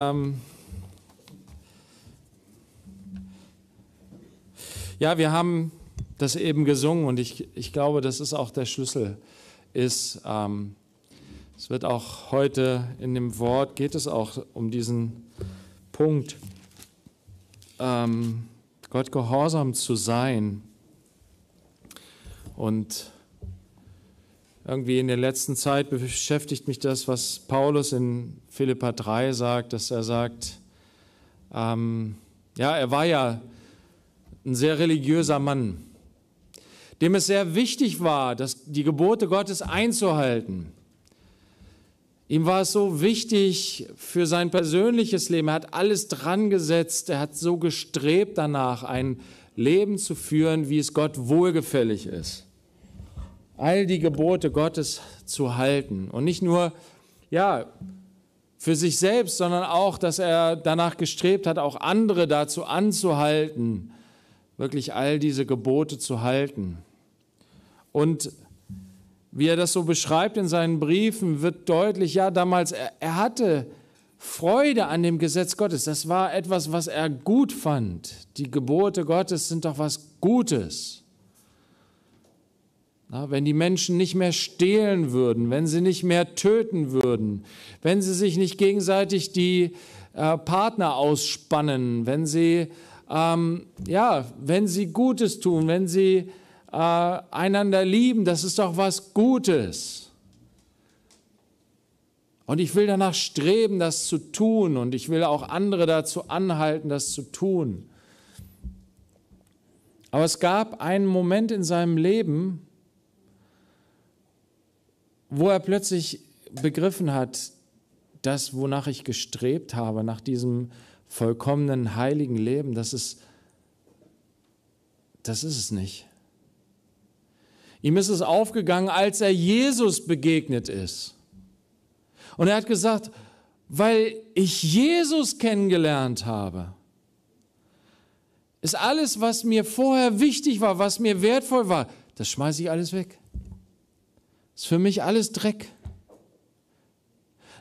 Ähm, ja, wir haben das eben gesungen und ich, ich glaube, das ist auch der Schlüssel. Ist, ähm, es wird auch heute in dem Wort, geht es auch um diesen Punkt, ähm, Gott gehorsam zu sein. Und irgendwie in der letzten Zeit beschäftigt mich das, was Paulus in Philippa 3 sagt, dass er sagt, ähm, ja, er war ja ein sehr religiöser Mann, dem es sehr wichtig war, dass die Gebote Gottes einzuhalten. Ihm war es so wichtig für sein persönliches Leben. Er hat alles dran gesetzt. Er hat so gestrebt danach, ein Leben zu führen, wie es Gott wohlgefällig ist all die Gebote Gottes zu halten. Und nicht nur, ja, für sich selbst, sondern auch, dass er danach gestrebt hat, auch andere dazu anzuhalten, wirklich all diese Gebote zu halten. Und wie er das so beschreibt in seinen Briefen, wird deutlich, ja, damals, er, er hatte Freude an dem Gesetz Gottes. Das war etwas, was er gut fand. Die Gebote Gottes sind doch was Gutes wenn die Menschen nicht mehr stehlen würden, wenn sie nicht mehr töten würden, wenn sie sich nicht gegenseitig die äh, Partner ausspannen, wenn sie, ähm, ja, wenn sie Gutes tun, wenn sie äh, einander lieben, das ist doch was Gutes. Und ich will danach streben, das zu tun und ich will auch andere dazu anhalten, das zu tun. Aber es gab einen Moment in seinem Leben, wo er plötzlich begriffen hat, das, wonach ich gestrebt habe, nach diesem vollkommenen, heiligen Leben, das ist, das ist es nicht. Ihm ist es aufgegangen, als er Jesus begegnet ist. Und er hat gesagt, weil ich Jesus kennengelernt habe, ist alles, was mir vorher wichtig war, was mir wertvoll war, das schmeiße ich alles weg. Ist für mich alles Dreck.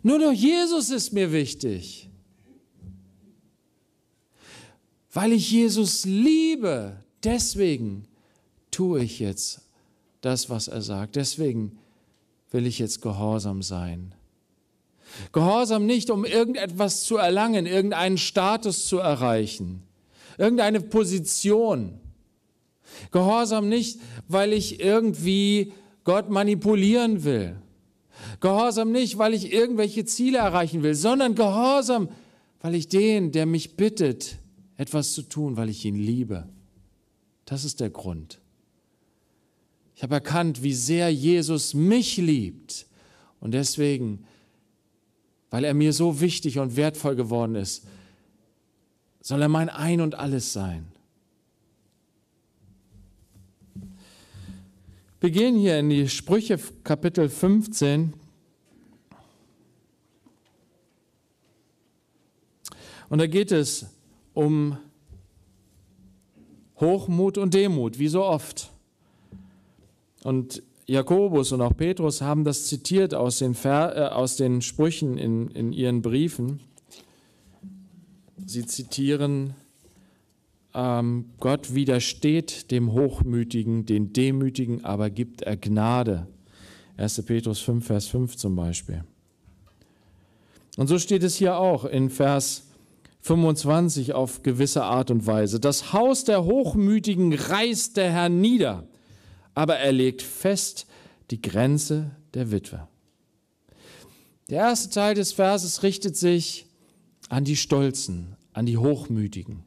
Nur noch Jesus ist mir wichtig. Weil ich Jesus liebe, deswegen tue ich jetzt das, was er sagt. Deswegen will ich jetzt gehorsam sein. Gehorsam nicht, um irgendetwas zu erlangen, irgendeinen Status zu erreichen, irgendeine Position. Gehorsam nicht, weil ich irgendwie Gott manipulieren will. Gehorsam nicht, weil ich irgendwelche Ziele erreichen will, sondern Gehorsam, weil ich den, der mich bittet, etwas zu tun, weil ich ihn liebe. Das ist der Grund. Ich habe erkannt, wie sehr Jesus mich liebt. Und deswegen, weil er mir so wichtig und wertvoll geworden ist, soll er mein Ein und alles sein. Wir gehen hier in die Sprüche Kapitel 15. Und da geht es um Hochmut und Demut, wie so oft. Und Jakobus und auch Petrus haben das zitiert aus den, Ver äh, aus den Sprüchen in, in ihren Briefen. Sie zitieren ähm, Gott widersteht dem Hochmütigen, den Demütigen, aber gibt er Gnade. 1. Petrus 5, Vers 5 zum Beispiel. Und so steht es hier auch in Vers 25 auf gewisse Art und Weise. Das Haus der Hochmütigen reißt der Herr nieder, aber er legt fest die Grenze der Witwe. Der erste Teil des Verses richtet sich an die Stolzen, an die Hochmütigen.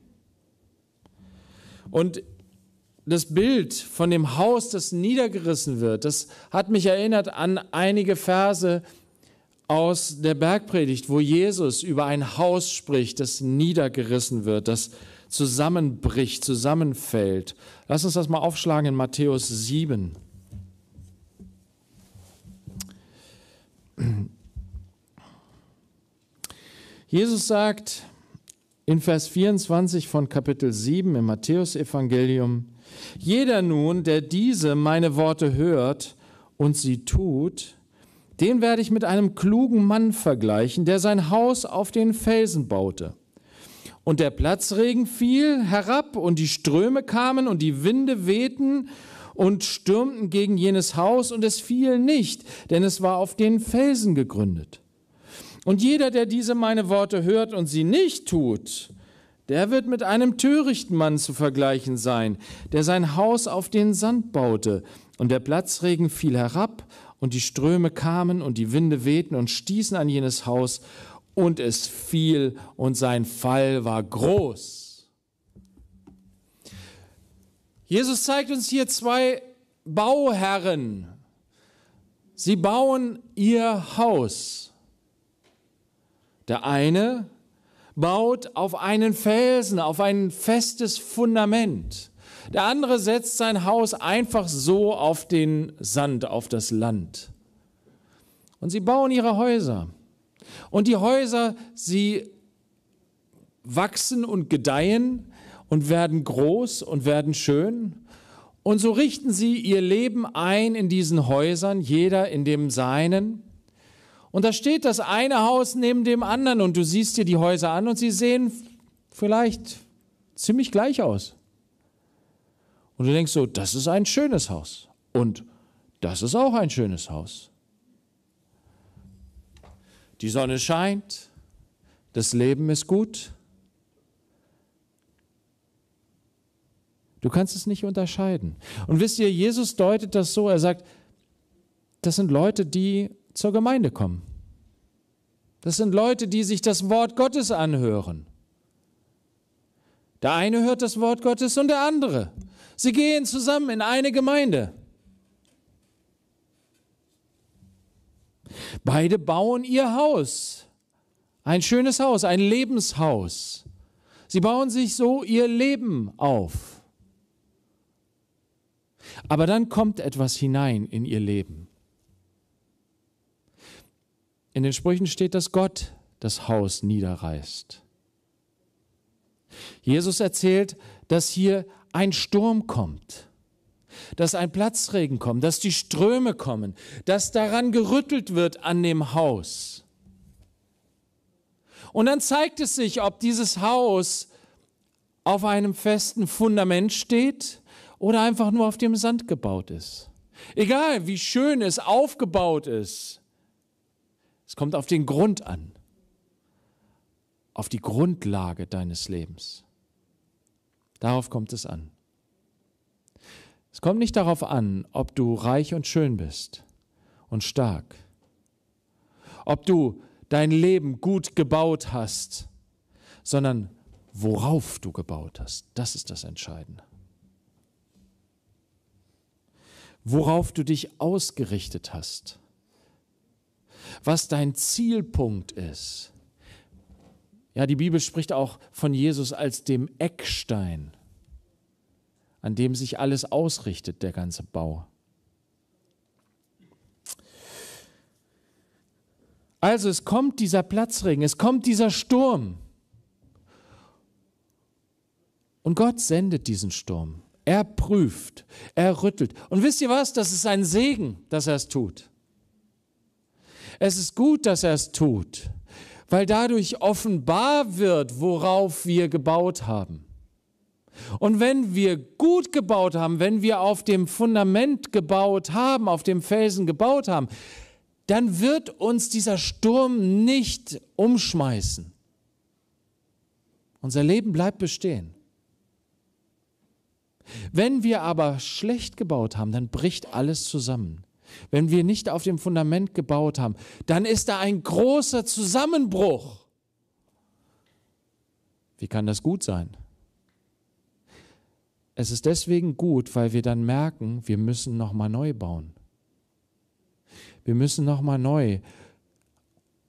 Und das Bild von dem Haus, das niedergerissen wird, das hat mich erinnert an einige Verse aus der Bergpredigt, wo Jesus über ein Haus spricht, das niedergerissen wird, das zusammenbricht, zusammenfällt. Lass uns das mal aufschlagen in Matthäus 7. Jesus sagt, in Vers 24 von Kapitel 7 im Matthäusevangelium, jeder nun, der diese meine Worte hört und sie tut, den werde ich mit einem klugen Mann vergleichen, der sein Haus auf den Felsen baute. Und der Platzregen fiel herab und die Ströme kamen und die Winde wehten und stürmten gegen jenes Haus und es fiel nicht, denn es war auf den Felsen gegründet. Und jeder, der diese meine Worte hört und sie nicht tut, der wird mit einem törichten Mann zu vergleichen sein, der sein Haus auf den Sand baute. Und der Platzregen fiel herab, und die Ströme kamen, und die Winde wehten und stießen an jenes Haus, und es fiel, und sein Fall war groß. Jesus zeigt uns hier zwei Bauherren. Sie bauen ihr Haus. Der eine baut auf einen Felsen, auf ein festes Fundament. Der andere setzt sein Haus einfach so auf den Sand, auf das Land. Und sie bauen ihre Häuser. Und die Häuser, sie wachsen und gedeihen und werden groß und werden schön. Und so richten sie ihr Leben ein in diesen Häusern, jeder in dem Seinen. Und da steht das eine Haus neben dem anderen und du siehst dir die Häuser an und sie sehen vielleicht ziemlich gleich aus. Und du denkst so, das ist ein schönes Haus und das ist auch ein schönes Haus. Die Sonne scheint, das Leben ist gut. Du kannst es nicht unterscheiden. Und wisst ihr, Jesus deutet das so, er sagt, das sind Leute, die zur Gemeinde kommen. Das sind Leute, die sich das Wort Gottes anhören. Der eine hört das Wort Gottes und der andere. Sie gehen zusammen in eine Gemeinde. Beide bauen ihr Haus. Ein schönes Haus, ein Lebenshaus. Sie bauen sich so ihr Leben auf. Aber dann kommt etwas hinein in ihr Leben. In den Sprüchen steht, dass Gott das Haus niederreißt. Jesus erzählt, dass hier ein Sturm kommt, dass ein Platzregen kommt, dass die Ströme kommen, dass daran gerüttelt wird an dem Haus. Und dann zeigt es sich, ob dieses Haus auf einem festen Fundament steht oder einfach nur auf dem Sand gebaut ist. Egal, wie schön es aufgebaut ist, es kommt auf den Grund an, auf die Grundlage deines Lebens. Darauf kommt es an. Es kommt nicht darauf an, ob du reich und schön bist und stark, ob du dein Leben gut gebaut hast, sondern worauf du gebaut hast. Das ist das Entscheidende. Worauf du dich ausgerichtet hast was dein Zielpunkt ist. Ja, die Bibel spricht auch von Jesus als dem Eckstein, an dem sich alles ausrichtet, der ganze Bau. Also es kommt dieser Platzregen, es kommt dieser Sturm. Und Gott sendet diesen Sturm. Er prüft, er rüttelt. Und wisst ihr was? Das ist ein Segen, dass er es tut. Es ist gut, dass er es tut, weil dadurch offenbar wird, worauf wir gebaut haben. Und wenn wir gut gebaut haben, wenn wir auf dem Fundament gebaut haben, auf dem Felsen gebaut haben, dann wird uns dieser Sturm nicht umschmeißen. Unser Leben bleibt bestehen. Wenn wir aber schlecht gebaut haben, dann bricht alles zusammen wenn wir nicht auf dem Fundament gebaut haben, dann ist da ein großer Zusammenbruch. Wie kann das gut sein? Es ist deswegen gut, weil wir dann merken, wir müssen nochmal neu bauen. Wir müssen nochmal neu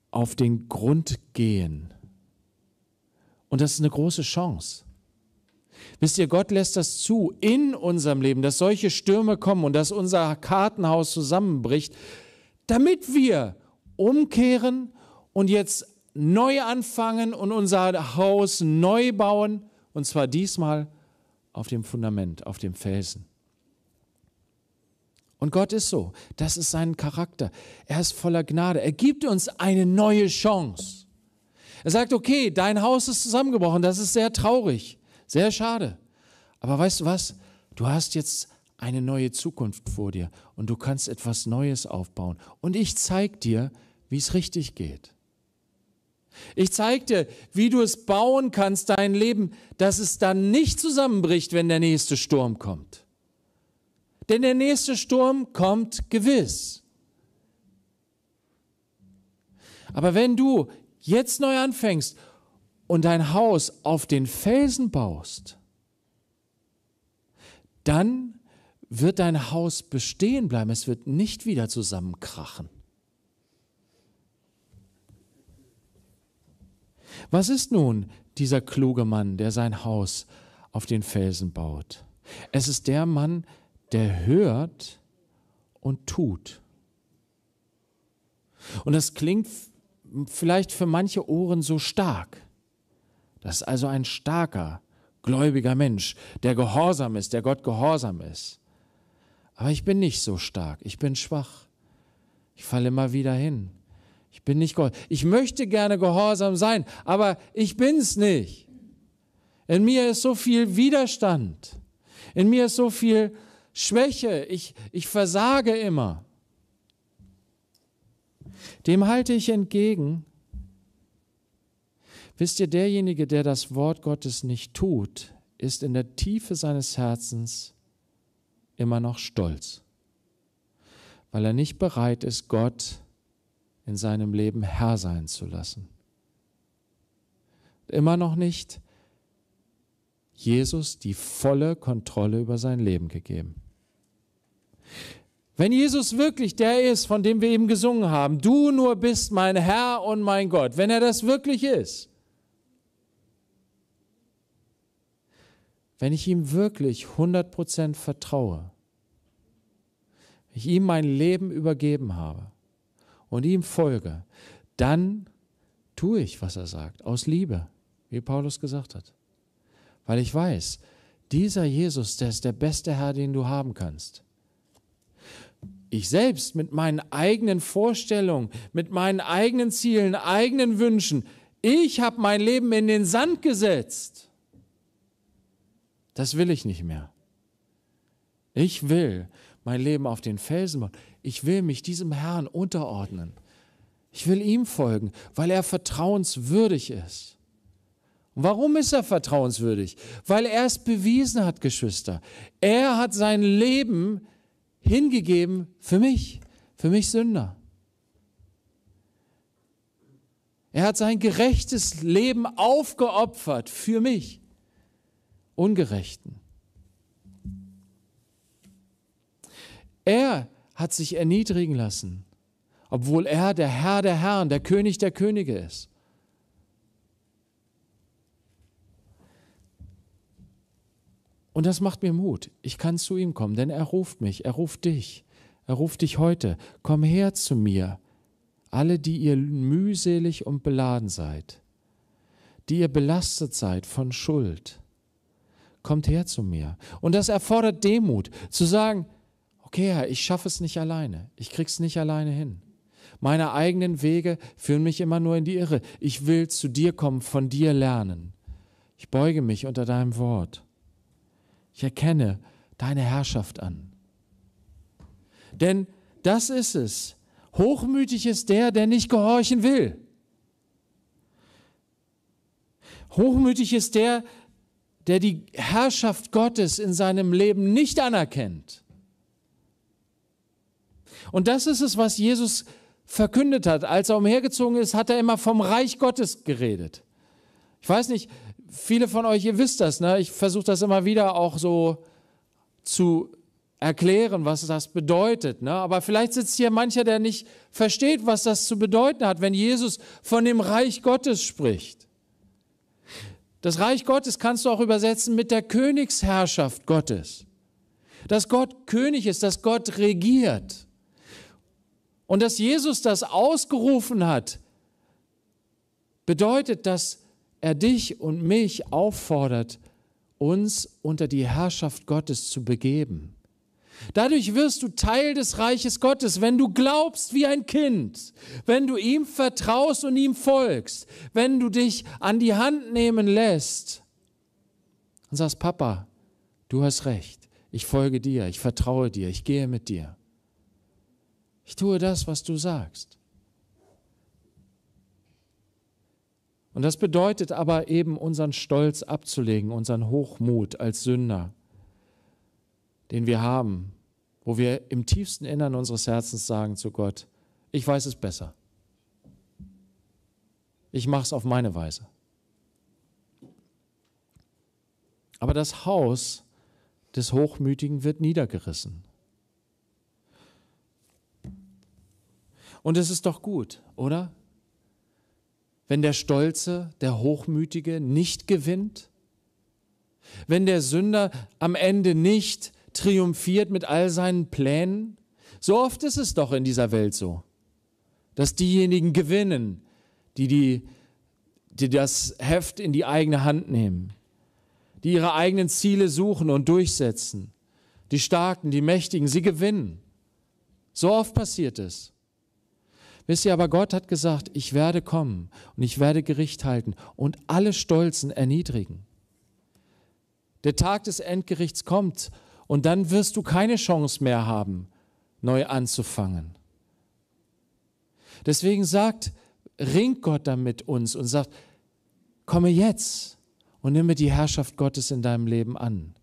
auf den Grund gehen. Und das ist eine große Chance. Wisst ihr, Gott lässt das zu in unserem Leben, dass solche Stürme kommen und dass unser Kartenhaus zusammenbricht, damit wir umkehren und jetzt neu anfangen und unser Haus neu bauen. Und zwar diesmal auf dem Fundament, auf dem Felsen. Und Gott ist so. Das ist sein Charakter. Er ist voller Gnade. Er gibt uns eine neue Chance. Er sagt, okay, dein Haus ist zusammengebrochen. Das ist sehr traurig. Sehr schade. Aber weißt du was? Du hast jetzt eine neue Zukunft vor dir und du kannst etwas Neues aufbauen. Und ich zeige dir, wie es richtig geht. Ich zeige dir, wie du es bauen kannst, dein Leben, dass es dann nicht zusammenbricht, wenn der nächste Sturm kommt. Denn der nächste Sturm kommt gewiss. Aber wenn du jetzt neu anfängst und dein Haus auf den Felsen baust, dann wird dein Haus bestehen bleiben. Es wird nicht wieder zusammenkrachen. Was ist nun dieser kluge Mann, der sein Haus auf den Felsen baut? Es ist der Mann, der hört und tut. Und das klingt vielleicht für manche Ohren so stark. Das ist also ein starker, gläubiger Mensch, der gehorsam ist, der Gott gehorsam ist. Aber ich bin nicht so stark, ich bin schwach. Ich falle immer wieder hin. Ich bin nicht gehorsam. Ich möchte gerne gehorsam sein, aber ich bin's nicht. In mir ist so viel Widerstand. In mir ist so viel Schwäche. Ich, ich versage immer. Dem halte ich entgegen, Wisst ihr, derjenige, der das Wort Gottes nicht tut, ist in der Tiefe seines Herzens immer noch stolz, weil er nicht bereit ist, Gott in seinem Leben Herr sein zu lassen. Immer noch nicht Jesus die volle Kontrolle über sein Leben gegeben. Wenn Jesus wirklich der ist, von dem wir eben gesungen haben, du nur bist mein Herr und mein Gott, wenn er das wirklich ist, Wenn ich ihm wirklich 100% vertraue, ich ihm mein Leben übergeben habe und ihm folge, dann tue ich, was er sagt, aus Liebe, wie Paulus gesagt hat. Weil ich weiß, dieser Jesus, der ist der beste Herr, den du haben kannst. Ich selbst mit meinen eigenen Vorstellungen, mit meinen eigenen Zielen, eigenen Wünschen, ich habe mein Leben in den Sand gesetzt. Das will ich nicht mehr. Ich will mein Leben auf den Felsen bauen. Ich will mich diesem Herrn unterordnen. Ich will ihm folgen, weil er vertrauenswürdig ist. Und warum ist er vertrauenswürdig? Weil er es bewiesen hat, Geschwister. Er hat sein Leben hingegeben für mich, für mich Sünder. Er hat sein gerechtes Leben aufgeopfert für mich. Ungerechten. Er hat sich erniedrigen lassen, obwohl er der Herr der Herren, der König der Könige ist. Und das macht mir Mut. Ich kann zu ihm kommen, denn er ruft mich, er ruft dich, er ruft dich heute. Komm her zu mir, alle, die ihr mühselig und beladen seid, die ihr belastet seid von Schuld kommt her zu mir. Und das erfordert Demut, zu sagen, okay Herr, ich schaffe es nicht alleine, ich krieg's nicht alleine hin. Meine eigenen Wege führen mich immer nur in die Irre. Ich will zu dir kommen, von dir lernen. Ich beuge mich unter deinem Wort. Ich erkenne deine Herrschaft an. Denn das ist es. Hochmütig ist der, der nicht gehorchen will. Hochmütig ist der, der die Herrschaft Gottes in seinem Leben nicht anerkennt. Und das ist es, was Jesus verkündet hat. Als er umhergezogen ist, hat er immer vom Reich Gottes geredet. Ich weiß nicht, viele von euch, ihr wisst das, ne? ich versuche das immer wieder auch so zu erklären, was das bedeutet. Ne? Aber vielleicht sitzt hier mancher, der nicht versteht, was das zu bedeuten hat, wenn Jesus von dem Reich Gottes spricht. Das Reich Gottes kannst du auch übersetzen mit der Königsherrschaft Gottes. Dass Gott König ist, dass Gott regiert. Und dass Jesus das ausgerufen hat, bedeutet, dass er dich und mich auffordert, uns unter die Herrschaft Gottes zu begeben. Dadurch wirst du Teil des Reiches Gottes, wenn du glaubst wie ein Kind, wenn du ihm vertraust und ihm folgst, wenn du dich an die Hand nehmen lässt und sagst, Papa, du hast recht, ich folge dir, ich vertraue dir, ich gehe mit dir. Ich tue das, was du sagst. Und das bedeutet aber eben unseren Stolz abzulegen, unseren Hochmut als Sünder den wir haben, wo wir im tiefsten Innern unseres Herzens sagen zu Gott, ich weiß es besser. Ich mache es auf meine Weise. Aber das Haus des Hochmütigen wird niedergerissen. Und es ist doch gut, oder? Wenn der Stolze, der Hochmütige nicht gewinnt, wenn der Sünder am Ende nicht gewinnt, triumphiert mit all seinen Plänen? So oft ist es doch in dieser Welt so, dass diejenigen gewinnen, die, die, die das Heft in die eigene Hand nehmen, die ihre eigenen Ziele suchen und durchsetzen. Die Starken, die Mächtigen, sie gewinnen. So oft passiert es. Wisst ihr, aber Gott hat gesagt, ich werde kommen und ich werde Gericht halten und alle Stolzen erniedrigen. Der Tag des Endgerichts kommt und dann wirst du keine Chance mehr haben, neu anzufangen. Deswegen sagt, ringt Gott dann mit uns und sagt, komme jetzt und nimm die Herrschaft Gottes in deinem Leben an.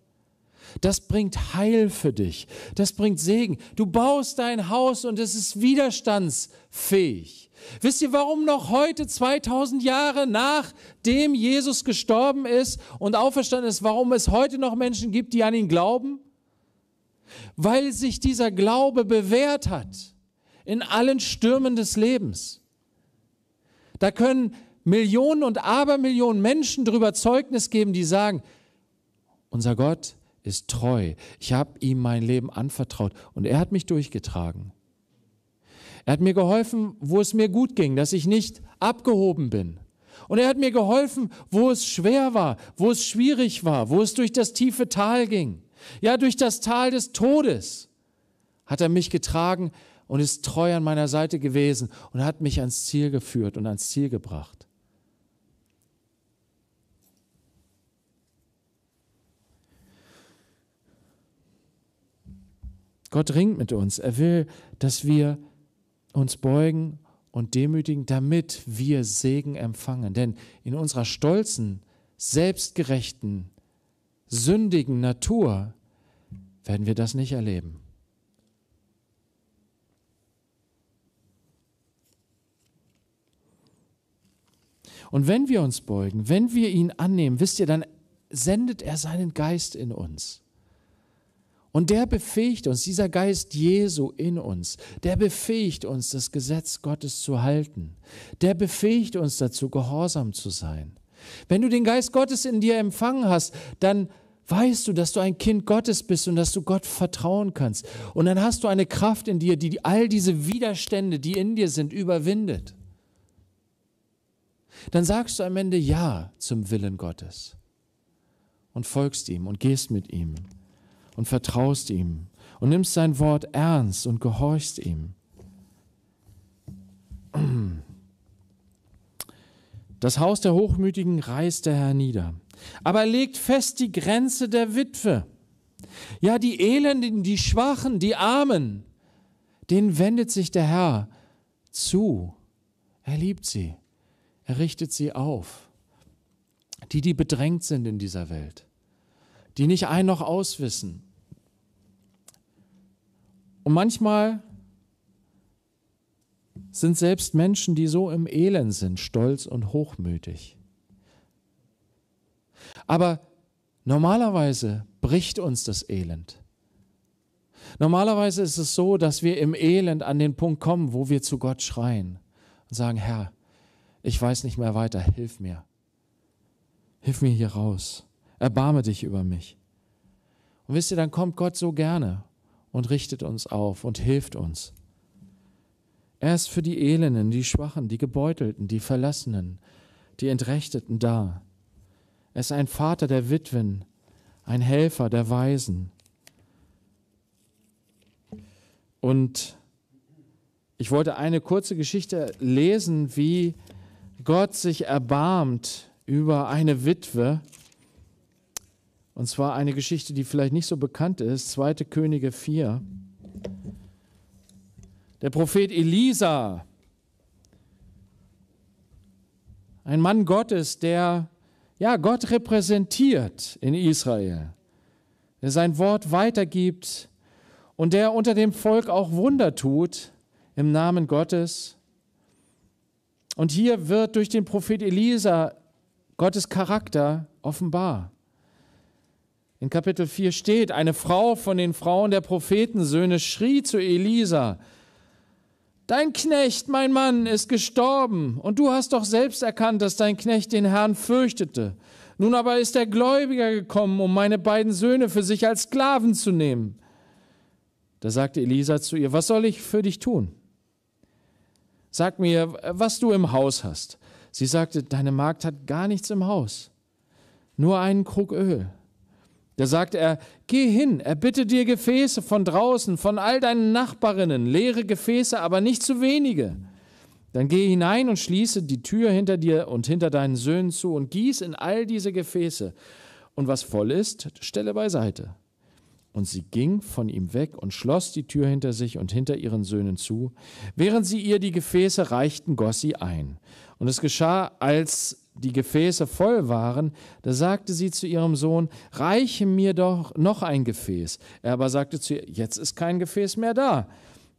Das bringt Heil für dich. Das bringt Segen. Du baust dein Haus und es ist widerstandsfähig. Wisst ihr, warum noch heute, 2000 Jahre nachdem Jesus gestorben ist und auferstanden ist, warum es heute noch Menschen gibt, die an ihn glauben? weil sich dieser Glaube bewährt hat in allen Stürmen des Lebens. Da können Millionen und Abermillionen Menschen darüber Zeugnis geben, die sagen, unser Gott ist treu. Ich habe ihm mein Leben anvertraut und er hat mich durchgetragen. Er hat mir geholfen, wo es mir gut ging, dass ich nicht abgehoben bin. Und er hat mir geholfen, wo es schwer war, wo es schwierig war, wo es durch das tiefe Tal ging. Ja, durch das Tal des Todes hat er mich getragen und ist treu an meiner Seite gewesen und hat mich ans Ziel geführt und ans Ziel gebracht. Gott ringt mit uns. Er will, dass wir uns beugen und demütigen, damit wir Segen empfangen. Denn in unserer stolzen, selbstgerechten sündigen Natur werden wir das nicht erleben. Und wenn wir uns beugen, wenn wir ihn annehmen, wisst ihr, dann sendet er seinen Geist in uns. Und der befähigt uns, dieser Geist Jesu in uns, der befähigt uns, das Gesetz Gottes zu halten. Der befähigt uns dazu, gehorsam zu sein. Wenn du den Geist Gottes in dir empfangen hast, dann weißt du, dass du ein Kind Gottes bist und dass du Gott vertrauen kannst. Und dann hast du eine Kraft in dir, die all diese Widerstände, die in dir sind, überwindet. Dann sagst du am Ende Ja zum Willen Gottes und folgst ihm und gehst mit ihm und vertraust ihm und nimmst sein Wort ernst und gehorchst ihm. Das Haus der Hochmütigen reißt der Herr nieder. Aber er legt fest die Grenze der Witwe. Ja, die Elenden, die Schwachen, die Armen, denen wendet sich der Herr zu. Er liebt sie. Er richtet sie auf. Die, die bedrängt sind in dieser Welt, die nicht ein noch auswissen. Und manchmal sind selbst Menschen, die so im Elend sind, stolz und hochmütig. Aber normalerweise bricht uns das Elend. Normalerweise ist es so, dass wir im Elend an den Punkt kommen, wo wir zu Gott schreien und sagen, Herr, ich weiß nicht mehr weiter, hilf mir. Hilf mir hier raus. Erbarme dich über mich. Und wisst ihr, dann kommt Gott so gerne und richtet uns auf und hilft uns. Er ist für die Elenden, die Schwachen, die Gebeutelten, die Verlassenen, die Entrechteten da. Er ist ein Vater der Witwen, ein Helfer der Weisen. Und ich wollte eine kurze Geschichte lesen, wie Gott sich erbarmt über eine Witwe. Und zwar eine Geschichte, die vielleicht nicht so bekannt ist, 2. Könige 4. Der Prophet Elisa, ein Mann Gottes, der ja Gott repräsentiert in Israel, der sein Wort weitergibt und der unter dem Volk auch Wunder tut im Namen Gottes. Und hier wird durch den Prophet Elisa Gottes Charakter offenbar. In Kapitel 4 steht, eine Frau von den Frauen der Prophetensöhne schrie zu Elisa, Dein Knecht, mein Mann, ist gestorben, und du hast doch selbst erkannt, dass dein Knecht den Herrn fürchtete. Nun aber ist der Gläubiger gekommen, um meine beiden Söhne für sich als Sklaven zu nehmen. Da sagte Elisa zu ihr, was soll ich für dich tun? Sag mir, was du im Haus hast. Sie sagte, deine Magd hat gar nichts im Haus, nur einen Krug Öl. Da sagte er, Geh hin, erbitte dir Gefäße von draußen, von all deinen Nachbarinnen, leere Gefäße, aber nicht zu wenige. Dann geh hinein und schließe die Tür hinter dir und hinter deinen Söhnen zu und gieß in all diese Gefäße. Und was voll ist, stelle beiseite. Und sie ging von ihm weg und schloss die Tür hinter sich und hinter ihren Söhnen zu. Während sie ihr die Gefäße reichten, goss sie ein. Und es geschah, als die Gefäße voll waren, da sagte sie zu ihrem Sohn, reiche mir doch noch ein Gefäß. Er aber sagte zu ihr, jetzt ist kein Gefäß mehr da.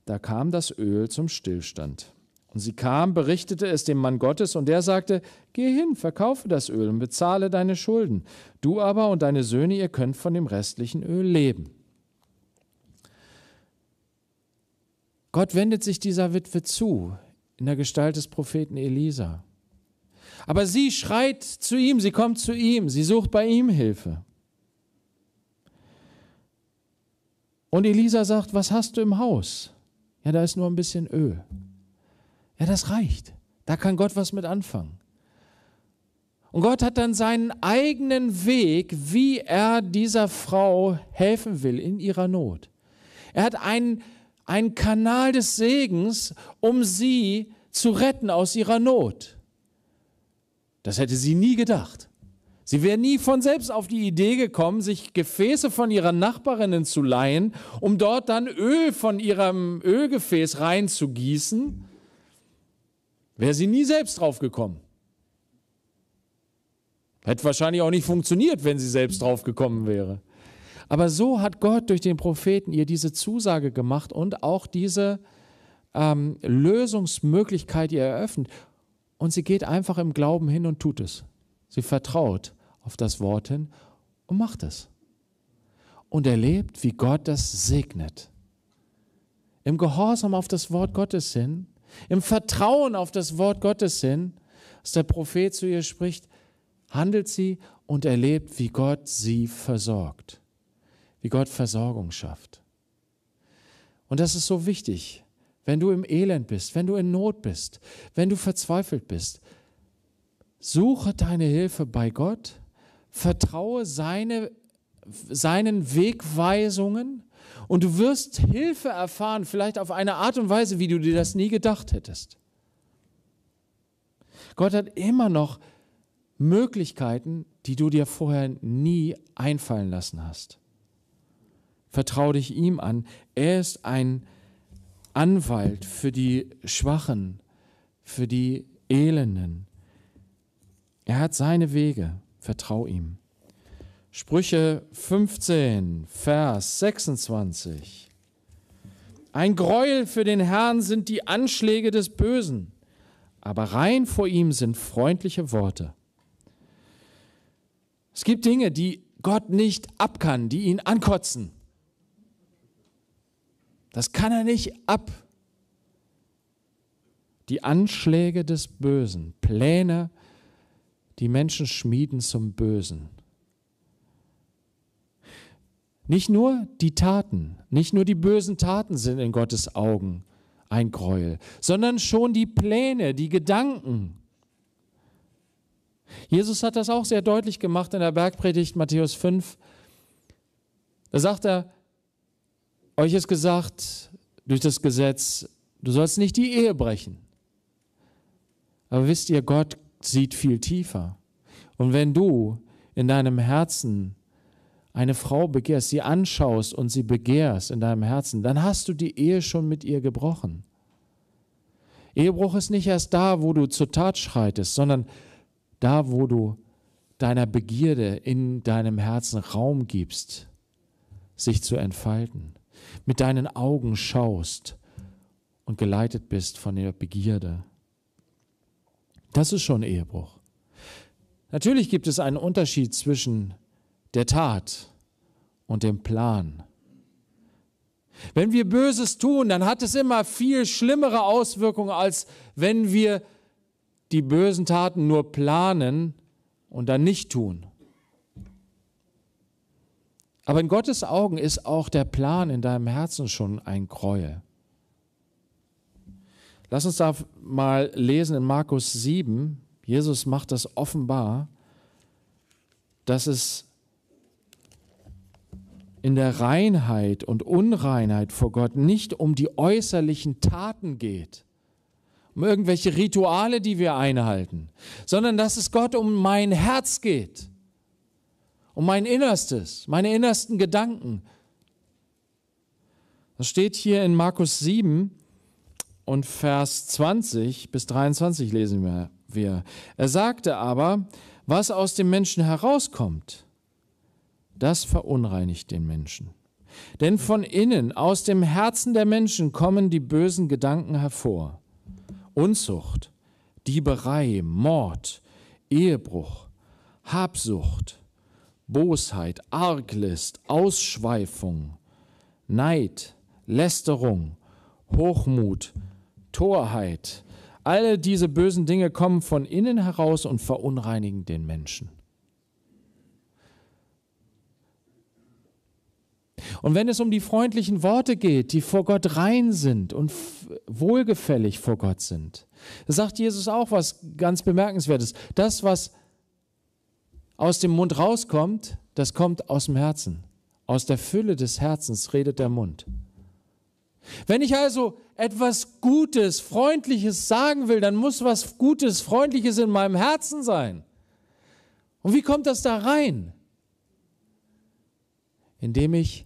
Da kam das Öl zum Stillstand. Und sie kam, berichtete es dem Mann Gottes, und der sagte, Geh hin, verkaufe das Öl und bezahle deine Schulden. Du aber und deine Söhne, ihr könnt von dem restlichen Öl leben. Gott wendet sich dieser Witwe zu in der Gestalt des Propheten Elisa. Aber sie schreit zu ihm, sie kommt zu ihm, sie sucht bei ihm Hilfe. Und Elisa sagt, was hast du im Haus? Ja, da ist nur ein bisschen Öl. Ja, das reicht. Da kann Gott was mit anfangen. Und Gott hat dann seinen eigenen Weg, wie er dieser Frau helfen will in ihrer Not. Er hat einen, einen Kanal des Segens, um sie zu retten aus ihrer Not. Das hätte sie nie gedacht. Sie wäre nie von selbst auf die Idee gekommen, sich Gefäße von ihrer Nachbarin zu leihen, um dort dann Öl von ihrem Ölgefäß reinzugießen. Wäre sie nie selbst drauf gekommen. Hätte wahrscheinlich auch nicht funktioniert, wenn sie selbst drauf gekommen wäre. Aber so hat Gott durch den Propheten ihr diese Zusage gemacht und auch diese ähm, Lösungsmöglichkeit ihr eröffnet. Und sie geht einfach im Glauben hin und tut es. Sie vertraut auf das Wort hin und macht es. Und erlebt, wie Gott das segnet. Im Gehorsam auf das Wort Gottes hin, im Vertrauen auf das Wort Gottes hin, dass der Prophet zu ihr spricht, handelt sie und erlebt, wie Gott sie versorgt, wie Gott Versorgung schafft. Und das ist so wichtig, wenn du im Elend bist, wenn du in Not bist, wenn du verzweifelt bist. Suche deine Hilfe bei Gott, vertraue seine, seinen Wegweisungen und du wirst Hilfe erfahren, vielleicht auf eine Art und Weise, wie du dir das nie gedacht hättest. Gott hat immer noch Möglichkeiten, die du dir vorher nie einfallen lassen hast. Vertraue dich ihm an. Er ist ein Anwalt für die Schwachen, für die Elenden. Er hat seine Wege, vertrau ihm. Sprüche 15, Vers 26. Ein Greuel für den Herrn sind die Anschläge des Bösen, aber rein vor ihm sind freundliche Worte. Es gibt Dinge, die Gott nicht abkann, die ihn ankotzen. Das kann er nicht ab. Die Anschläge des Bösen, Pläne, die Menschen schmieden zum Bösen. Nicht nur die Taten, nicht nur die bösen Taten sind in Gottes Augen ein Gräuel, sondern schon die Pläne, die Gedanken. Jesus hat das auch sehr deutlich gemacht in der Bergpredigt Matthäus 5. Da sagt er, euch ist gesagt durch das Gesetz, du sollst nicht die Ehe brechen. Aber wisst ihr, Gott sieht viel tiefer. Und wenn du in deinem Herzen eine Frau begehrst, sie anschaust und sie begehrst in deinem Herzen, dann hast du die Ehe schon mit ihr gebrochen. Ehebruch ist nicht erst da, wo du zur Tat schreitest, sondern da, wo du deiner Begierde in deinem Herzen Raum gibst, sich zu entfalten mit deinen Augen schaust und geleitet bist von der Begierde. Das ist schon Ehebruch. Natürlich gibt es einen Unterschied zwischen der Tat und dem Plan. Wenn wir Böses tun, dann hat es immer viel schlimmere Auswirkungen, als wenn wir die bösen Taten nur planen und dann nicht tun. Aber in Gottes Augen ist auch der Plan in deinem Herzen schon ein Gräuel. Lass uns da mal lesen in Markus 7. Jesus macht das offenbar, dass es in der Reinheit und Unreinheit vor Gott nicht um die äußerlichen Taten geht, um irgendwelche Rituale, die wir einhalten, sondern dass es Gott um mein Herz geht um mein Innerstes, meine innersten Gedanken. Das steht hier in Markus 7 und Vers 20 bis 23 lesen wir. Er sagte aber, was aus dem Menschen herauskommt, das verunreinigt den Menschen. Denn von innen, aus dem Herzen der Menschen kommen die bösen Gedanken hervor. Unzucht, Dieberei, Mord, Ehebruch, Habsucht, Bosheit, Arglist, Ausschweifung, Neid, Lästerung, Hochmut, Torheit. Alle diese bösen Dinge kommen von innen heraus und verunreinigen den Menschen. Und wenn es um die freundlichen Worte geht, die vor Gott rein sind und wohlgefällig vor Gott sind, sagt Jesus auch was ganz Bemerkenswertes. Das, was aus dem Mund rauskommt, das kommt aus dem Herzen. Aus der Fülle des Herzens redet der Mund. Wenn ich also etwas Gutes, Freundliches sagen will, dann muss was Gutes, Freundliches in meinem Herzen sein. Und wie kommt das da rein? Indem ich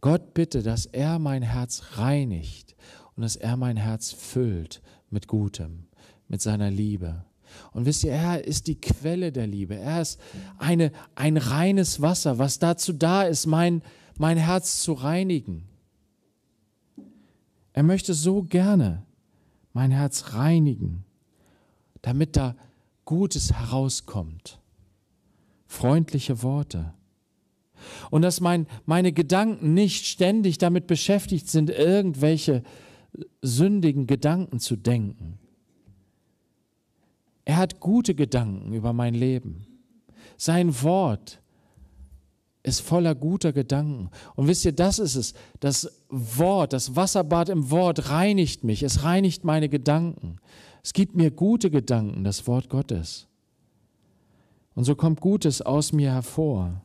Gott bitte, dass er mein Herz reinigt und dass er mein Herz füllt mit Gutem, mit seiner Liebe, und wisst ihr, er ist die Quelle der Liebe. Er ist eine, ein reines Wasser, was dazu da ist, mein, mein Herz zu reinigen. Er möchte so gerne mein Herz reinigen, damit da Gutes herauskommt. Freundliche Worte. Und dass mein, meine Gedanken nicht ständig damit beschäftigt sind, irgendwelche sündigen Gedanken zu denken, er hat gute Gedanken über mein Leben. Sein Wort ist voller guter Gedanken. Und wisst ihr, das ist es. Das Wort, das Wasserbad im Wort reinigt mich. Es reinigt meine Gedanken. Es gibt mir gute Gedanken, das Wort Gottes. Und so kommt Gutes aus mir hervor.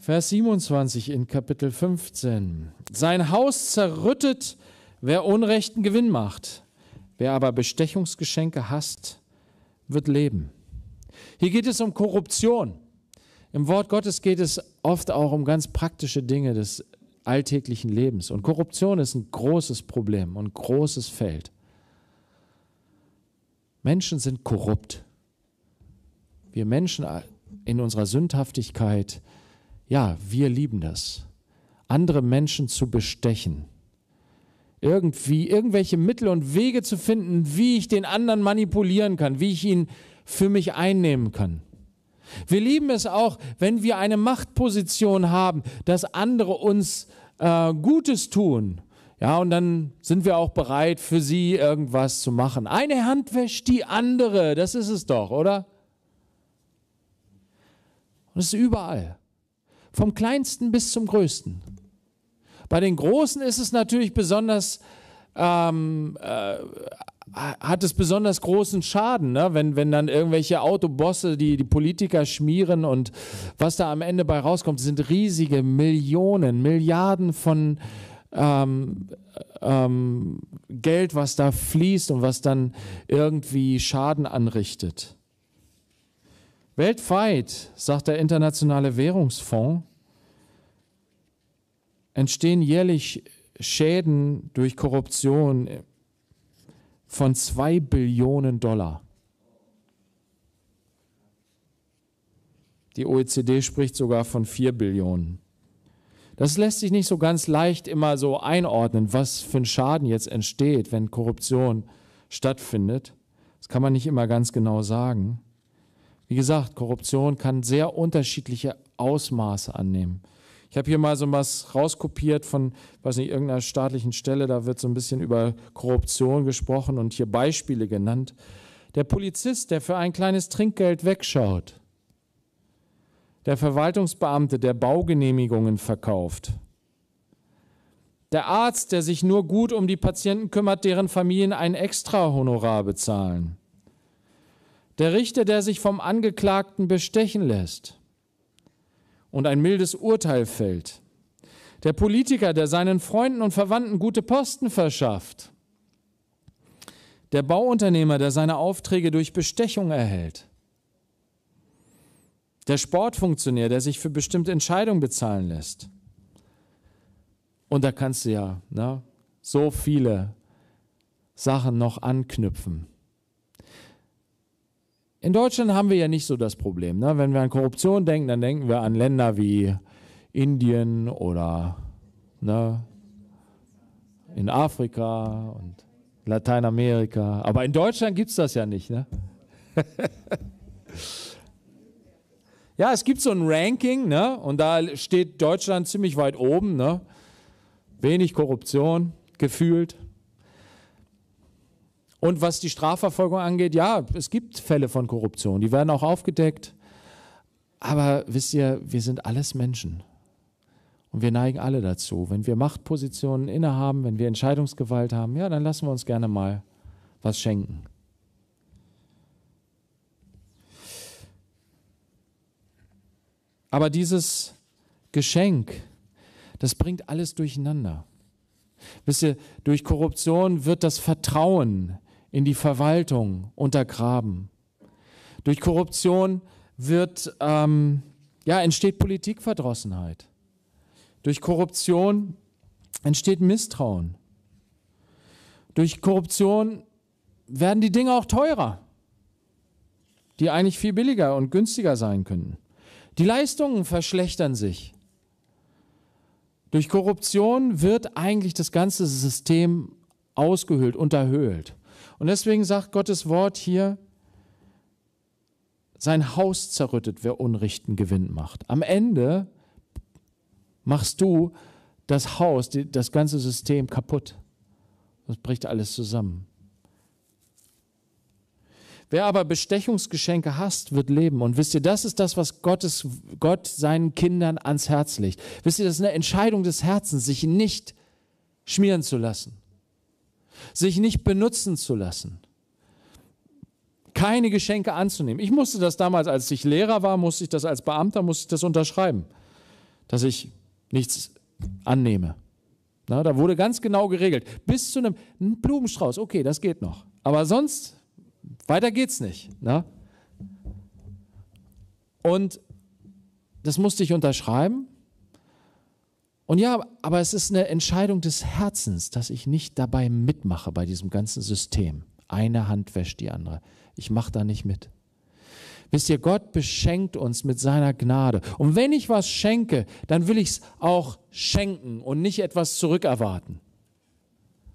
Vers 27 in Kapitel 15. Sein Haus zerrüttet Wer unrechten Gewinn macht, wer aber Bestechungsgeschenke hasst, wird leben. Hier geht es um Korruption. Im Wort Gottes geht es oft auch um ganz praktische Dinge des alltäglichen Lebens. Und Korruption ist ein großes Problem und ein großes Feld. Menschen sind korrupt. Wir Menschen in unserer Sündhaftigkeit, ja, wir lieben das. Andere Menschen zu bestechen irgendwie irgendwelche Mittel und Wege zu finden, wie ich den anderen manipulieren kann, wie ich ihn für mich einnehmen kann. Wir lieben es auch, wenn wir eine Machtposition haben, dass andere uns äh, Gutes tun. Ja, und dann sind wir auch bereit, für sie irgendwas zu machen. Eine Hand wäscht die andere, das ist es doch, oder? Und es ist überall. Vom kleinsten bis zum größten. Bei den Großen ist es natürlich besonders, ähm, äh, hat es besonders großen Schaden, ne? wenn, wenn dann irgendwelche Autobosse die, die Politiker schmieren und was da am Ende bei rauskommt, sind riesige Millionen, Milliarden von ähm, ähm, Geld, was da fließt und was dann irgendwie Schaden anrichtet. Weltweit, sagt der Internationale Währungsfonds, entstehen jährlich Schäden durch Korruption von 2 Billionen Dollar. Die OECD spricht sogar von 4 Billionen. Das lässt sich nicht so ganz leicht immer so einordnen, was für ein Schaden jetzt entsteht, wenn Korruption stattfindet. Das kann man nicht immer ganz genau sagen. Wie gesagt, Korruption kann sehr unterschiedliche Ausmaße annehmen. Ich habe hier mal so was rauskopiert von, weiß nicht, irgendeiner staatlichen Stelle, da wird so ein bisschen über Korruption gesprochen und hier Beispiele genannt. Der Polizist, der für ein kleines Trinkgeld wegschaut. Der Verwaltungsbeamte, der Baugenehmigungen verkauft. Der Arzt, der sich nur gut um die Patienten kümmert, deren Familien ein Extrahonorar bezahlen. Der Richter, der sich vom Angeklagten bestechen lässt und ein mildes Urteil fällt. Der Politiker, der seinen Freunden und Verwandten gute Posten verschafft. Der Bauunternehmer, der seine Aufträge durch Bestechung erhält. Der Sportfunktionär, der sich für bestimmte Entscheidungen bezahlen lässt. Und da kannst du ja ne, so viele Sachen noch anknüpfen. In Deutschland haben wir ja nicht so das Problem. Ne? Wenn wir an Korruption denken, dann denken wir an Länder wie Indien oder ne, in Afrika und Lateinamerika. Aber in Deutschland gibt es das ja nicht. Ne? ja, es gibt so ein Ranking ne? und da steht Deutschland ziemlich weit oben. Ne? Wenig Korruption gefühlt. Und was die Strafverfolgung angeht, ja, es gibt Fälle von Korruption, die werden auch aufgedeckt. Aber wisst ihr, wir sind alles Menschen. Und wir neigen alle dazu. Wenn wir Machtpositionen innehaben, wenn wir Entscheidungsgewalt haben, ja, dann lassen wir uns gerne mal was schenken. Aber dieses Geschenk, das bringt alles durcheinander. Wisst ihr, durch Korruption wird das Vertrauen in die Verwaltung untergraben. Durch Korruption wird, ähm, ja, entsteht Politikverdrossenheit. Durch Korruption entsteht Misstrauen. Durch Korruption werden die Dinge auch teurer, die eigentlich viel billiger und günstiger sein könnten. Die Leistungen verschlechtern sich. Durch Korruption wird eigentlich das ganze System ausgehöhlt, unterhöhlt. Und deswegen sagt Gottes Wort hier, sein Haus zerrüttet, wer Unrichten Gewinn macht. Am Ende machst du das Haus, das ganze System kaputt. Das bricht alles zusammen. Wer aber Bestechungsgeschenke hasst, wird leben. Und wisst ihr, das ist das, was Gottes, Gott seinen Kindern ans Herz legt. Wisst ihr, das ist eine Entscheidung des Herzens, sich nicht schmieren zu lassen sich nicht benutzen zu lassen, keine Geschenke anzunehmen. Ich musste das damals, als ich Lehrer war, musste ich das als Beamter, musste ich das unterschreiben, dass ich nichts annehme. Na, da wurde ganz genau geregelt. Bis zu einem Blumenstrauß, okay, das geht noch. Aber sonst, weiter geht's nicht. Na? Und das musste ich unterschreiben. Und ja, aber es ist eine Entscheidung des Herzens, dass ich nicht dabei mitmache bei diesem ganzen System. Eine Hand wäscht die andere. Ich mache da nicht mit. Wisst ihr, Gott beschenkt uns mit seiner Gnade. Und wenn ich was schenke, dann will ich es auch schenken und nicht etwas zurückerwarten.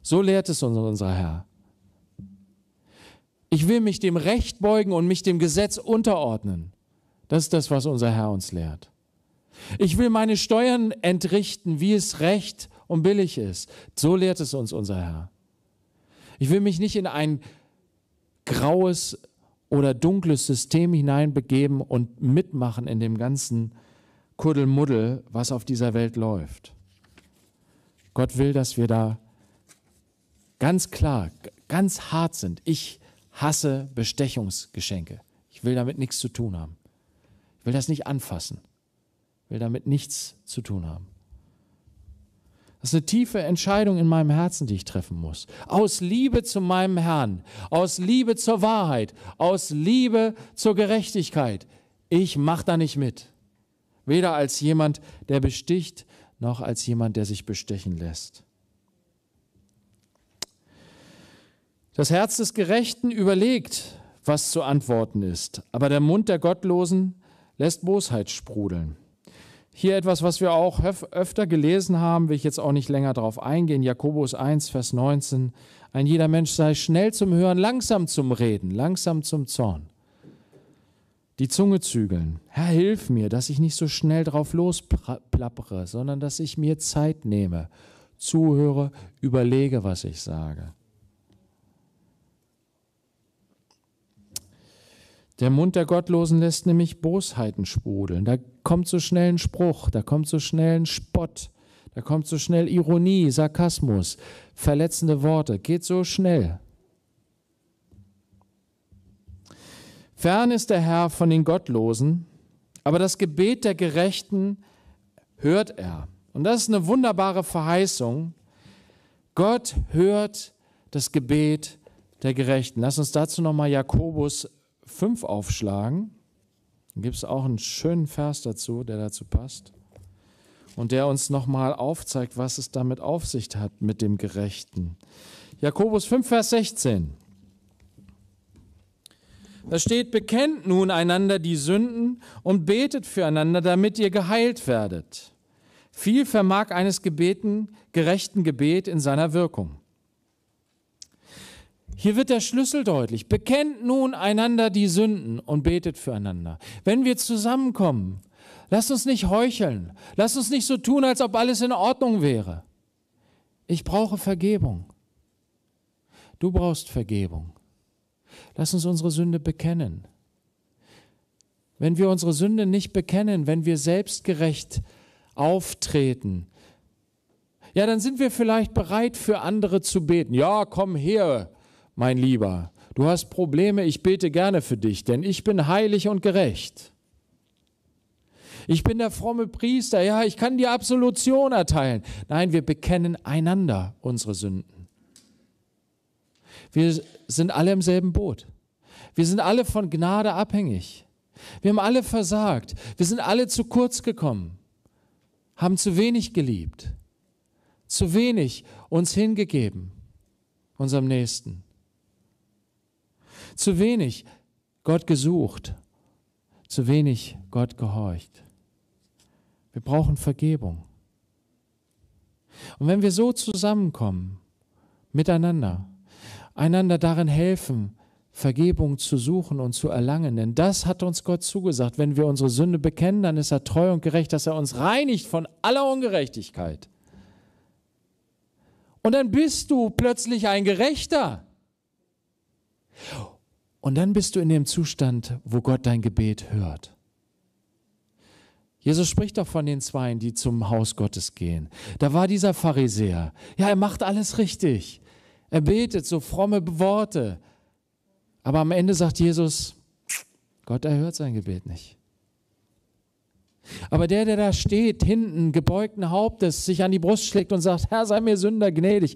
So lehrt es uns unser Herr. Ich will mich dem Recht beugen und mich dem Gesetz unterordnen. Das ist das, was unser Herr uns lehrt. Ich will meine Steuern entrichten, wie es recht und billig ist. So lehrt es uns unser Herr. Ich will mich nicht in ein graues oder dunkles System hineinbegeben und mitmachen in dem ganzen Kuddelmuddel, was auf dieser Welt läuft. Gott will, dass wir da ganz klar, ganz hart sind. Ich hasse Bestechungsgeschenke. Ich will damit nichts zu tun haben. Ich will das nicht anfassen will damit nichts zu tun haben. Das ist eine tiefe Entscheidung in meinem Herzen, die ich treffen muss. Aus Liebe zu meinem Herrn, aus Liebe zur Wahrheit, aus Liebe zur Gerechtigkeit. Ich mache da nicht mit. Weder als jemand, der besticht, noch als jemand, der sich bestechen lässt. Das Herz des Gerechten überlegt, was zu antworten ist, aber der Mund der Gottlosen lässt Bosheit sprudeln. Hier etwas, was wir auch öfter gelesen haben, will ich jetzt auch nicht länger darauf eingehen. Jakobus 1, Vers 19. Ein jeder Mensch sei schnell zum Hören, langsam zum Reden, langsam zum Zorn. Die Zunge zügeln. Herr, hilf mir, dass ich nicht so schnell drauf losplappere, sondern dass ich mir Zeit nehme, zuhöre, überlege, was ich sage. Der Mund der Gottlosen lässt nämlich Bosheiten sprudeln. Da kommt so schnell ein Spruch, da kommt so schnell ein Spott, da kommt so schnell Ironie, Sarkasmus, verletzende Worte. Geht so schnell. Fern ist der Herr von den Gottlosen, aber das Gebet der Gerechten hört er. Und das ist eine wunderbare Verheißung. Gott hört das Gebet der Gerechten. Lass uns dazu nochmal Jakobus 5 aufschlagen. Dann gibt es auch einen schönen Vers dazu, der dazu passt. Und der uns nochmal aufzeigt, was es damit auf sich hat mit dem Gerechten. Jakobus 5, Vers 16. Da steht, bekennt nun einander die Sünden und betet füreinander, damit ihr geheilt werdet. Viel vermag eines gebeten, gerechten Gebet in seiner Wirkung. Hier wird der Schlüssel deutlich. Bekennt nun einander die Sünden und betet füreinander. Wenn wir zusammenkommen, lasst uns nicht heucheln. Lasst uns nicht so tun, als ob alles in Ordnung wäre. Ich brauche Vergebung. Du brauchst Vergebung. Lass uns unsere Sünde bekennen. Wenn wir unsere Sünde nicht bekennen, wenn wir selbstgerecht auftreten, ja, dann sind wir vielleicht bereit, für andere zu beten. Ja, komm her, mein Lieber, du hast Probleme, ich bete gerne für dich, denn ich bin heilig und gerecht. Ich bin der fromme Priester, ja, ich kann dir Absolution erteilen. Nein, wir bekennen einander unsere Sünden. Wir sind alle im selben Boot. Wir sind alle von Gnade abhängig. Wir haben alle versagt. Wir sind alle zu kurz gekommen, haben zu wenig geliebt, zu wenig uns hingegeben, unserem Nächsten. Zu wenig Gott gesucht, zu wenig Gott gehorcht. Wir brauchen Vergebung. Und wenn wir so zusammenkommen, miteinander, einander darin helfen, Vergebung zu suchen und zu erlangen. Denn das hat uns Gott zugesagt. Wenn wir unsere Sünde bekennen, dann ist er treu und gerecht, dass er uns reinigt von aller Ungerechtigkeit. Und dann bist du plötzlich ein Gerechter. Und dann bist du in dem Zustand, wo Gott dein Gebet hört. Jesus spricht doch von den Zweien, die zum Haus Gottes gehen. Da war dieser Pharisäer. Ja, er macht alles richtig. Er betet so fromme Worte. Aber am Ende sagt Jesus, Gott erhört sein Gebet nicht. Aber der, der da steht, hinten, gebeugten Hauptes, sich an die Brust schlägt und sagt, Herr, sei mir Sünder gnädig.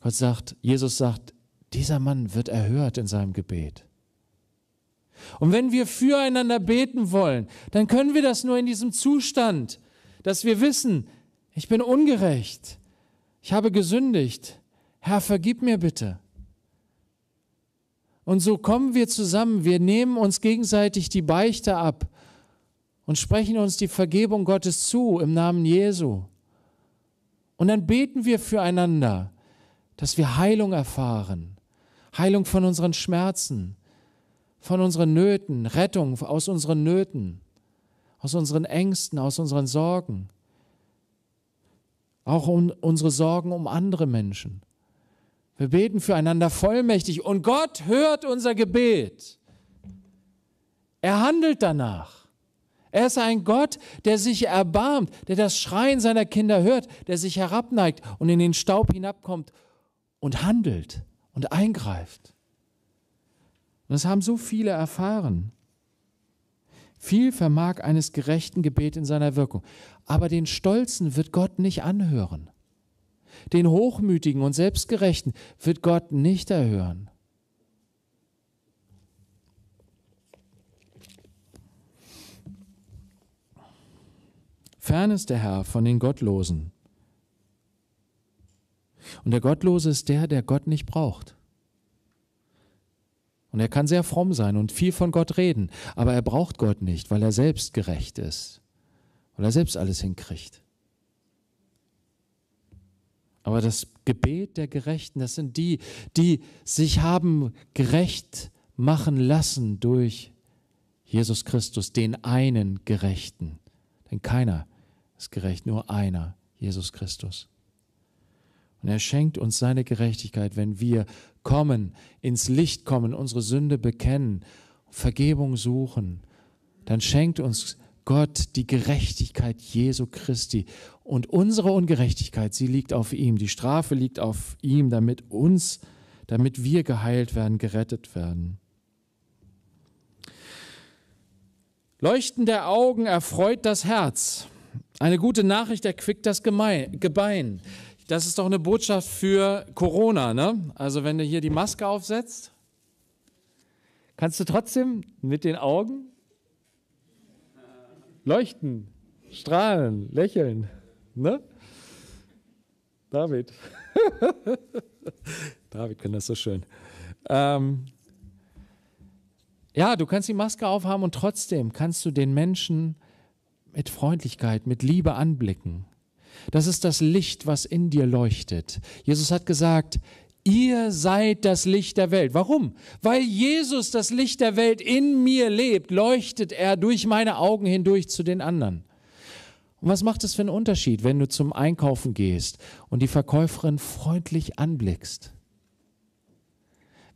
Gott sagt, Jesus sagt, dieser Mann wird erhört in seinem Gebet. Und wenn wir füreinander beten wollen, dann können wir das nur in diesem Zustand, dass wir wissen, ich bin ungerecht, ich habe gesündigt, Herr, vergib mir bitte. Und so kommen wir zusammen, wir nehmen uns gegenseitig die Beichte ab und sprechen uns die Vergebung Gottes zu im Namen Jesu. Und dann beten wir füreinander, dass wir Heilung erfahren Heilung von unseren Schmerzen, von unseren Nöten, Rettung aus unseren Nöten, aus unseren Ängsten, aus unseren Sorgen. Auch um unsere Sorgen um andere Menschen. Wir beten füreinander vollmächtig und Gott hört unser Gebet. Er handelt danach. Er ist ein Gott, der sich erbarmt, der das Schreien seiner Kinder hört, der sich herabneigt und in den Staub hinabkommt und handelt und eingreift. Und das haben so viele erfahren. Viel vermag eines gerechten Gebet in seiner Wirkung. Aber den Stolzen wird Gott nicht anhören. Den Hochmütigen und Selbstgerechten wird Gott nicht erhören. Fern ist der Herr von den Gottlosen und der Gottlose ist der, der Gott nicht braucht. Und er kann sehr fromm sein und viel von Gott reden, aber er braucht Gott nicht, weil er selbst gerecht ist, weil er selbst alles hinkriegt. Aber das Gebet der Gerechten, das sind die, die sich haben gerecht machen lassen durch Jesus Christus, den einen Gerechten. Denn keiner ist gerecht, nur einer, Jesus Christus. Und er schenkt uns seine Gerechtigkeit, wenn wir kommen, ins Licht kommen, unsere Sünde bekennen, Vergebung suchen. Dann schenkt uns Gott die Gerechtigkeit Jesu Christi. Und unsere Ungerechtigkeit, sie liegt auf ihm. Die Strafe liegt auf ihm, damit uns, damit wir geheilt werden, gerettet werden. Leuchten der Augen erfreut das Herz. Eine gute Nachricht erquickt das Gebein. Das ist doch eine Botschaft für Corona, ne? Also wenn du hier die Maske aufsetzt, kannst du trotzdem mit den Augen leuchten, strahlen, lächeln, ne? David. David kann das so schön. Ähm, ja, du kannst die Maske aufhaben und trotzdem kannst du den Menschen mit Freundlichkeit, mit Liebe anblicken. Das ist das Licht, was in dir leuchtet. Jesus hat gesagt, ihr seid das Licht der Welt. Warum? Weil Jesus das Licht der Welt in mir lebt, leuchtet er durch meine Augen hindurch zu den anderen. Und was macht es für einen Unterschied, wenn du zum Einkaufen gehst und die Verkäuferin freundlich anblickst?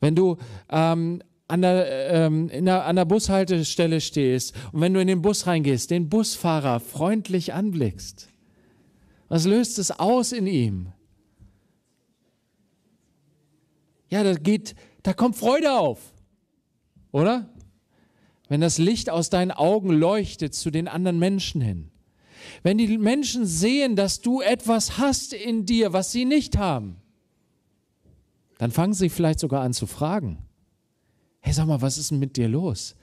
Wenn du ähm, an der, ähm, der, an der Bushaltestelle stehst und wenn du in den Bus reingehst, den Busfahrer freundlich anblickst. Was löst es aus in ihm? Ja, da geht, da kommt Freude auf, oder? Wenn das Licht aus deinen Augen leuchtet zu den anderen Menschen hin. Wenn die Menschen sehen, dass du etwas hast in dir, was sie nicht haben, dann fangen sie vielleicht sogar an zu fragen. Hey, sag mal, was ist denn mit dir los?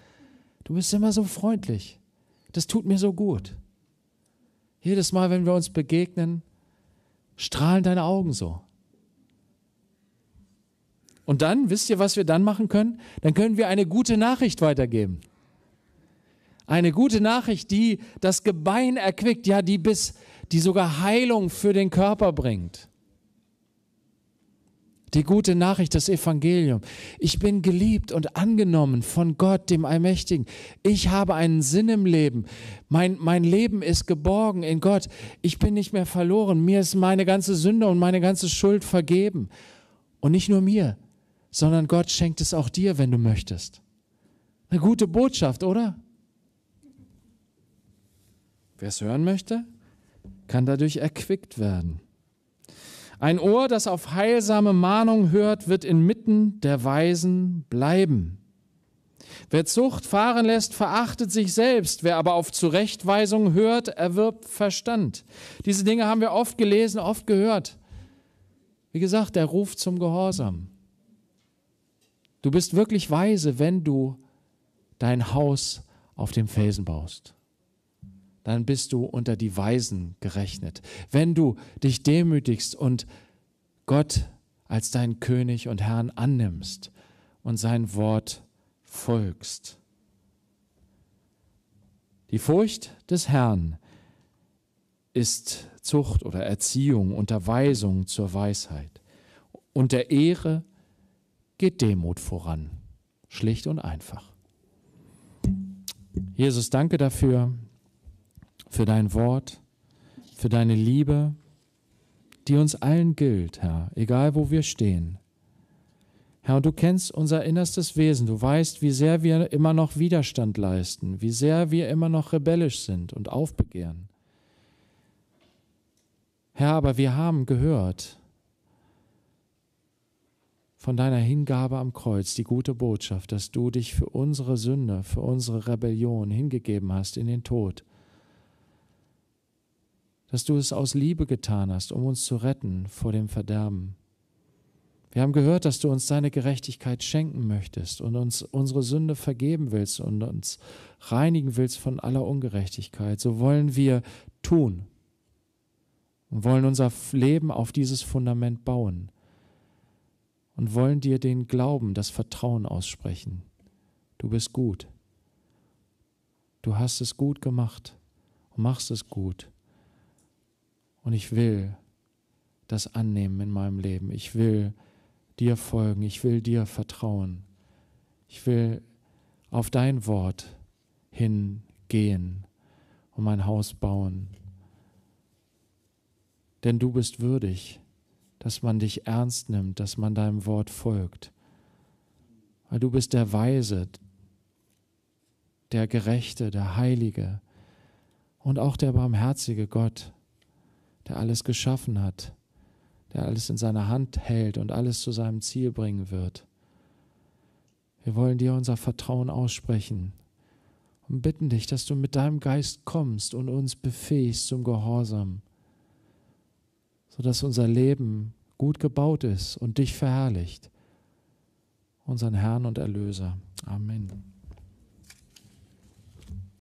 Du bist immer so freundlich. Das tut mir so gut. Jedes Mal, wenn wir uns begegnen, strahlen deine Augen so. Und dann, wisst ihr, was wir dann machen können? Dann können wir eine gute Nachricht weitergeben. Eine gute Nachricht, die das Gebein erquickt, ja, die bis, die sogar Heilung für den Körper bringt. Die gute Nachricht, das Evangelium. Ich bin geliebt und angenommen von Gott, dem Allmächtigen. Ich habe einen Sinn im Leben. Mein, mein Leben ist geborgen in Gott. Ich bin nicht mehr verloren. Mir ist meine ganze Sünde und meine ganze Schuld vergeben. Und nicht nur mir, sondern Gott schenkt es auch dir, wenn du möchtest. Eine gute Botschaft, oder? Wer es hören möchte, kann dadurch erquickt werden. Ein Ohr, das auf heilsame Mahnung hört, wird inmitten der Weisen bleiben. Wer Zucht fahren lässt, verachtet sich selbst. Wer aber auf Zurechtweisung hört, erwirbt Verstand. Diese Dinge haben wir oft gelesen, oft gehört. Wie gesagt, der Ruf zum Gehorsam. Du bist wirklich weise, wenn du dein Haus auf dem Felsen baust dann bist du unter die Weisen gerechnet. Wenn du dich demütigst und Gott als deinen König und Herrn annimmst und sein Wort folgst. Die Furcht des Herrn ist Zucht oder Erziehung, Unterweisung zur Weisheit. Und der Ehre geht Demut voran, schlicht und einfach. Jesus, danke dafür, für dein Wort, für deine Liebe, die uns allen gilt, Herr, egal wo wir stehen. Herr, und du kennst unser innerstes Wesen, du weißt, wie sehr wir immer noch Widerstand leisten, wie sehr wir immer noch rebellisch sind und aufbegehren. Herr, aber wir haben gehört von deiner Hingabe am Kreuz die gute Botschaft, dass du dich für unsere Sünde, für unsere Rebellion hingegeben hast in den Tod dass du es aus Liebe getan hast, um uns zu retten vor dem Verderben. Wir haben gehört, dass du uns deine Gerechtigkeit schenken möchtest und uns unsere Sünde vergeben willst und uns reinigen willst von aller Ungerechtigkeit. So wollen wir tun und wollen unser Leben auf dieses Fundament bauen und wollen dir den Glauben, das Vertrauen aussprechen. Du bist gut. Du hast es gut gemacht und machst es gut. Und ich will das annehmen in meinem Leben. Ich will dir folgen. Ich will dir vertrauen. Ich will auf dein Wort hingehen und mein Haus bauen. Denn du bist würdig, dass man dich ernst nimmt, dass man deinem Wort folgt. Weil du bist der Weise, der Gerechte, der Heilige und auch der barmherzige Gott der alles geschaffen hat, der alles in seiner Hand hält und alles zu seinem Ziel bringen wird. Wir wollen dir unser Vertrauen aussprechen und bitten dich, dass du mit deinem Geist kommst und uns befähigst zum Gehorsam, sodass unser Leben gut gebaut ist und dich verherrlicht, unseren Herrn und Erlöser. Amen.